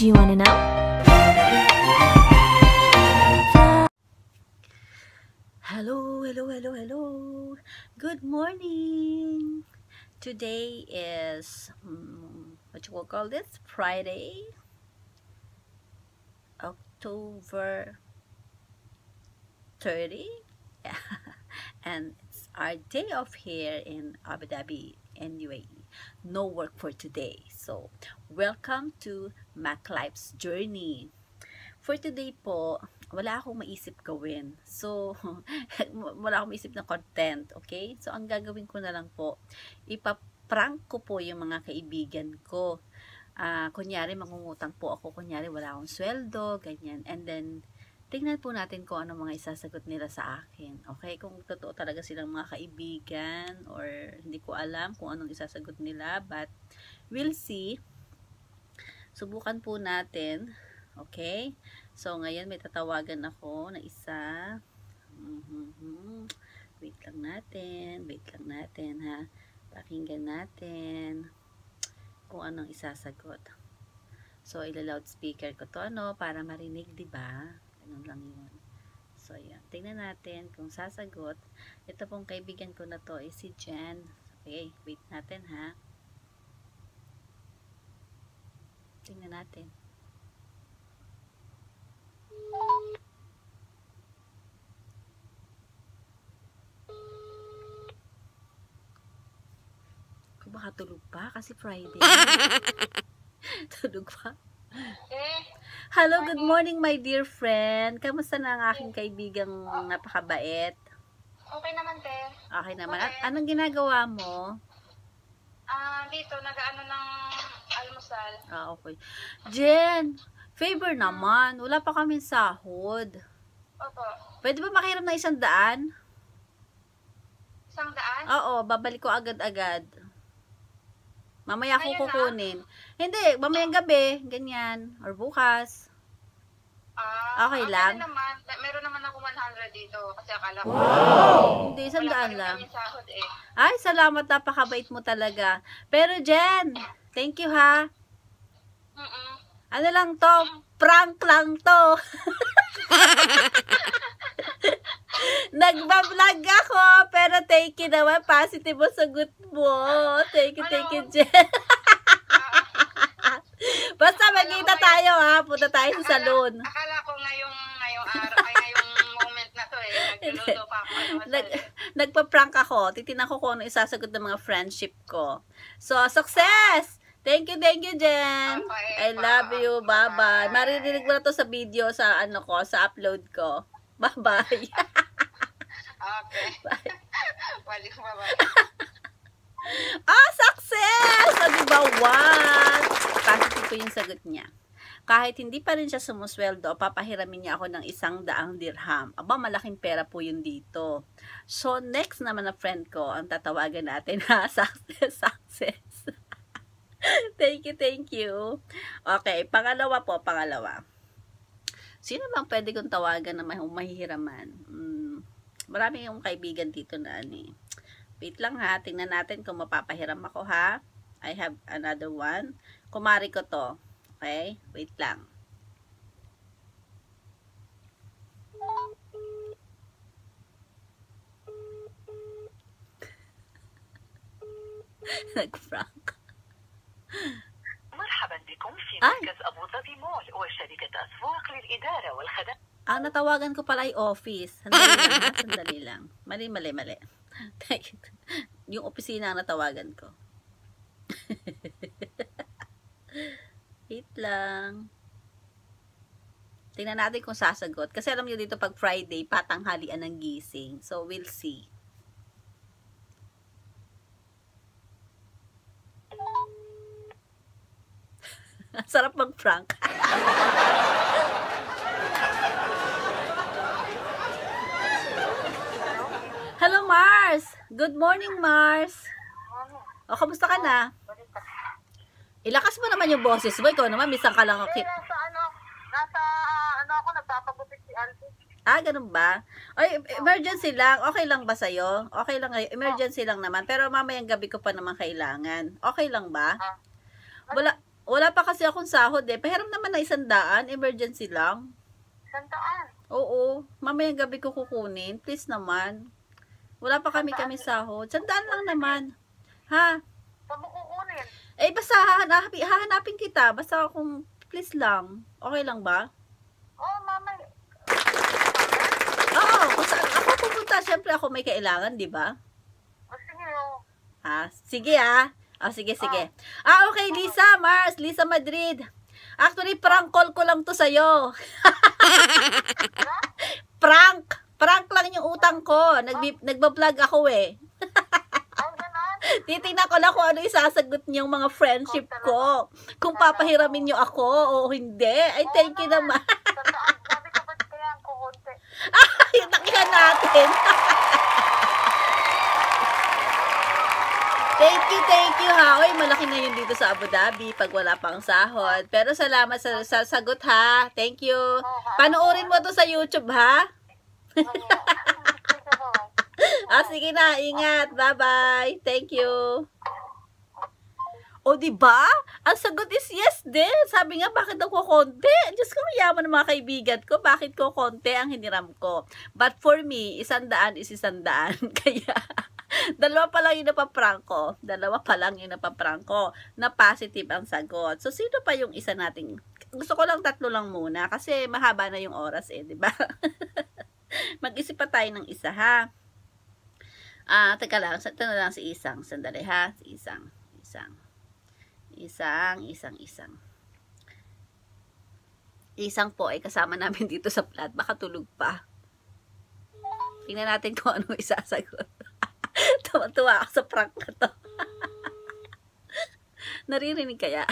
Do you want to know? Hello, hello, hello, hello. Good morning. Today is, um, what you will call this? Friday, October 30. Yeah. and it's our day off here in Abu Dhabi in UAE. No work for today. So welcome to Mac Life's Journey. For today po, wala akong maisip gawin. So, wala akong maisip na content, okay? So, ang gagawin ko na lang po, ipaprank ko po yung mga kaibigan ko. Uh, kunyari, mangungutang po ako. Kunyari, wala akong sweldo, ganyan. And then, tingnan po natin kung ano mga isasagot nila sa akin. Okay? Kung totoo talaga silang mga kaibigan or hindi ko alam kung anong isasagot nila. But, we'll see. Subukan po natin. Okay? So, ngayon may tatawagan ako na isa. Mm Wait lang natin. Wait lang natin, ha? Pakinggan natin kung anong isasagot. So, ila-loudspeaker ko to, no? Para marinig, di ba? Ganun lang yun. So, ayan. Tingnan natin kung sasagot. Ito pong kaibigan ko na to is si Jen. Okay, wait natin, ha? Tingnan natin. Kung baka tulog pa kasi Friday. tulog pa. Eh, Hello, good morning my dear friend. Kamusta na ang aking kaibigang napakabait? Okay naman, te. Okay naman. Okay. At anong ginagawa mo? Ah, uh, dito, nag-ano ng almusal. Ah, okay. Jen, favor naman. Wala pa kami sahod. Opo. Pwede ba makiram na isang daan? Isang daan? Oo, babalik ko agad-agad. Mamaya ko kukunin. Na? Hindi, mamayang gabi. Ganyan. Or bukas. Ah, okay lang. Naman, meron naman 100 dito kasi akala ko. Wow! Hindi, sandaan lang. Sahod, eh. Ay, salamat. Napakabait mo talaga. Pero Jen, thank you ha. Mm -mm. Ano lang to? Prank lang to. Nagbablog ako, pero thank you naman. Positive mo sagot mo. Thank you, thank you, Jen. Basta magkita tayo eh. ha. Punta tayo sa salon. Akala, akala ko magpa-prank ako. Titinan ko kung ano isasagot ng mga friendship ko. So, success! Thank you, thank you, Jen. I love you. Bye-bye. Maririnig mo na to sa video, sa ano ko, sa upload ko. Bye-bye. okay. Bye. Waling bye-bye. oh, success! O, diba? What? Positive ko yung sagot niya. Kahit hindi pa rin siya sumusweldo, papahiramin niya ako ng isang daang dirham. Aba, malaking pera po yun dito. So, next naman na friend ko, ang tatawagan natin ha, success, success. thank you, thank you. Okay, pangalawa po, pangalawa. Sino bang pwede kong tawagan na mahihiraman? Hmm, marami yung kaibigan dito na ani. Eh. Wait lang ha, tingnan natin kung mapapahiram ako ha. I have another one. Kumari ko to. Okay? Wait lang. Nag-prank. مرحبا بكم في مركز أبو ظبي مول وشركة أسواق للإدارة والخدمات Ang natawagan ko pala ay office. Sandali lang. Sandali lang. Mali, mali, mali. Yung opisina ang natawagan ko lang. Tingnan natin kung sasagot. Kasi alam nyo dito pag Friday, patanghalian ng gising. So, we'll see. Sarap mag-prank. Hello, Mars! Good morning, Mars! O, kamusta ka na? Ilakas eh, mo naman yung boses mo. Ikaw naman, minsan ka lang kakit. Nasa ano, nasa ah, ano ako, nagpapagupit si auntie. Ah, ganun ba? Ay, emergency lang. Okay lang ba sa'yo? Okay lang kayo. Emergency oh. lang naman. Pero mamayang gabi ko pa naman kailangan. Okay lang ba? Ah. Wala, wala pa kasi akong sahod eh. Pahiram naman na isang daan. Emergency lang. Sandaan? Oo. Mamayang gabi ko kukunin. Please naman. Wala pa kami kami sahod. Sandaan lang naman. Ha? Saan mo kukunin? Eh, basta hahanapin, hahanapin kita. Basta kung please lang. Okay lang ba? Oo, oh, mama. Oo, oh, kung saan ako pupunta, syempre ako may kailangan, di ba? Oh, sige. Oh. Ha? Sige ah. Ah, sige, sige. Oh. Ah, okay, Lisa Mars, Lisa Madrid. Actually, prank call ko lang to sa'yo. prank. Prank lang yung utang ko. Nagbi- nagba-vlog ako eh. Titingnan ko lang kung ano isasagot niyang mga friendship oh, ko. Kung papahiramin niyo ako o hindi. Ay, thank you naman. Sabi ko, ba't kaya ang kukunti? Ah, yun natin. Thank you, thank you ha. Oy, malaki ngayon dito sa Abu Dhabi pag wala pang sahod. Pero salamat sa, sa sagot ha. Thank you. Panoorin mo to sa YouTube ha. Ah, sige na. Ingat. Bye-bye. Thank you. O, di ba? Ang sagot is yes din. Sabi nga, bakit ako konti? Diyos ko, yaman ng mga kaibigan ko. Bakit ko konti ang hiniram ko? But for me, isandaan is isandaan. Kaya, dalawa pa lang yung napaprank ko. Dalawa pa lang yung napaprank ko na positive ang sagot. So, sino pa yung isa nating... Gusto ko lang tatlo lang muna kasi mahaba na yung oras eh, di ba? Mag-isip pa tayo ng isa ha. Ah, teka lang. Ito na lang si isang. Sandali ha. Si isang. Isang. Isang, isang, isang. Isang po ay kasama namin dito sa plat. Baka tulog pa. Tingnan natin kung ano isasagot. Tuwa-tuwa ako sa prank na to. Naririnig kaya?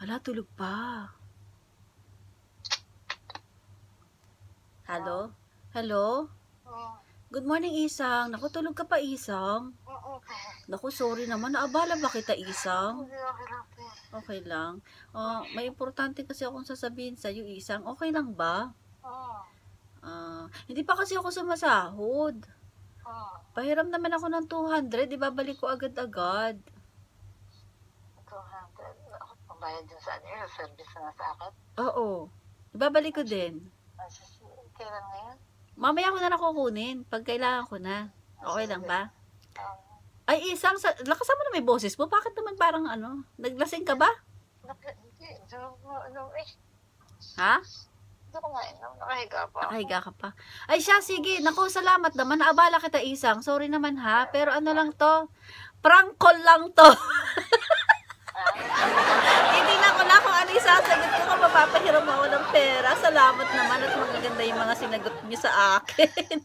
Hala, tulog pa. Hello? Hello? Hello? Oo. Good morning, Isang. Naku, tulog ka pa, Isang. Oo, okay. Naku, sorry naman. Naabala ba kita, Isang? Okay lang. Oh, may importante kasi akong sasabihin sa'yo, Isang. Okay lang ba? Oo. Uh, hindi pa kasi ako sumasahod. Oo. Pahiram naman ako ng 200. Ibabalik ko agad-agad. 200? Ako pambayad dyan sa ano? Service na sa akin? Oo. Ibabalik ko din. Ah, kailan ngayon? Mamaya ko na lang kukunin. Pag kailangan ko na. Okay lang ba? Ay, isang, sa, lakas mo na may boses mo. Bakit naman parang ano? Naglasing ka ba? Ano eh. Ha? Hindi ko ngayon. Nakahiga pa. Nakahiga ka pa. Ay siya, sige. Naku, salamat naman. Naabala kita isang. Sorry naman ha. Pero ano lang to? Prank call lang to. Titignan ah. ano, ko na kung ano sasagot ko mapapahiram ako ng pera. Salamat naman at magaganda yung mga sinagot niyo sa akin.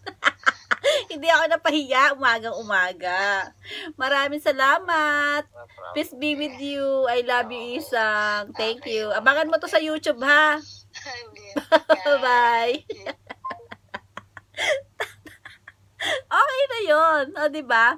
Hindi ako napahiya umagang-umaga. Maraming salamat. Peace be with you. I love you, Isang. Thank you. Abangan mo to sa YouTube, ha? Bye. okay na yun. O, diba?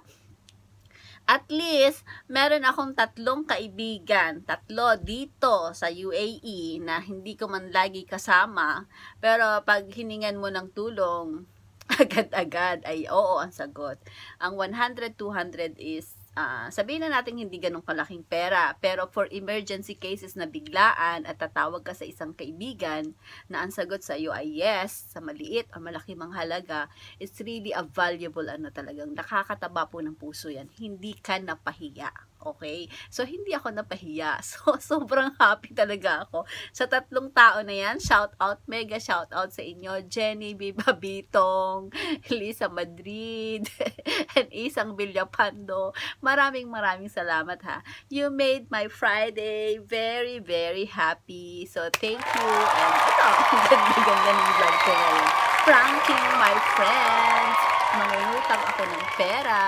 At least, meron akong tatlong kaibigan, tatlo dito sa UAE na hindi ko man lagi kasama. Pero pag hiningan mo ng tulong, agad-agad ay oo ang sagot. Ang 100, 200 is uh, sabihin na natin hindi ganong kalaking pera, pero for emergency cases na biglaan at tatawag ka sa isang kaibigan na ang sagot sa iyo ay yes, sa maliit o malaki mang halaga, it's really a valuable ano talagang nakakataba po ng puso yan. Hindi ka napahiya okay? So, hindi ako napahiya. So, sobrang happy talaga ako. Sa tatlong tao na yan, shout out, mega shout out sa inyo, Jenny Bibabitong, Babitong, Lisa Madrid, and Isang Villapando. Maraming maraming salamat ha. You made my Friday very, very happy. So, thank you. And ito, ganda-ganda ng vlog ko ngayon. Pranking my friends. Mangungutang ako ng pera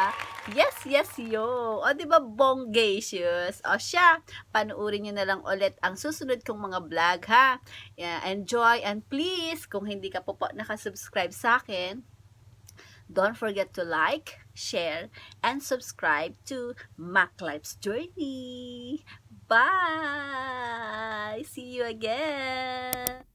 Yes, yes, yo. O, di ba bonggacious? O siya, panuorin nyo na lang ulit ang susunod kong mga vlog, ha? Yeah, enjoy and please, kung hindi ka po po nakasubscribe sa akin, don't forget to like, share, and subscribe to Mac Life's Journey. Bye! See you again!